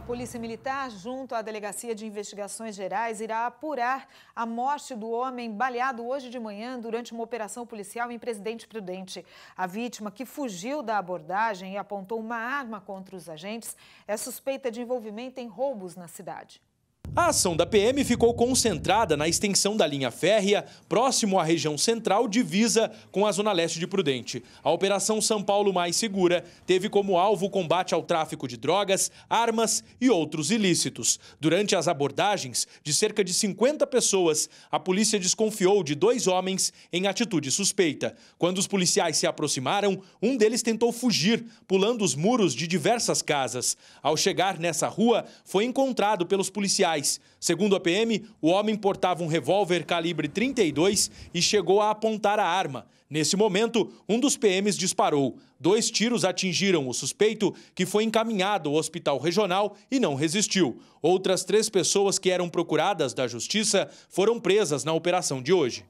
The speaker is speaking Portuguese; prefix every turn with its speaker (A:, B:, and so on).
A: A Polícia Militar, junto à Delegacia de Investigações Gerais, irá apurar a morte do homem baleado hoje de manhã durante uma operação policial em Presidente Prudente. A vítima, que fugiu da abordagem e apontou uma arma contra os agentes, é suspeita de envolvimento em roubos na cidade.
B: A ação da PM ficou concentrada na extensão da linha férrea, próximo à região central divisa com a Zona Leste de Prudente. A Operação São Paulo Mais Segura teve como alvo o combate ao tráfico de drogas, armas e outros ilícitos. Durante as abordagens de cerca de 50 pessoas, a polícia desconfiou de dois homens em atitude suspeita. Quando os policiais se aproximaram, um deles tentou fugir, pulando os muros de diversas casas. Ao chegar nessa rua, foi encontrado pelos policiais policiais. Segundo a PM, o homem portava um revólver calibre 32 e chegou a apontar a arma. Nesse momento, um dos PMs disparou. Dois tiros atingiram o suspeito, que foi encaminhado ao hospital regional e não resistiu. Outras três pessoas que eram procuradas da justiça foram presas na operação de hoje.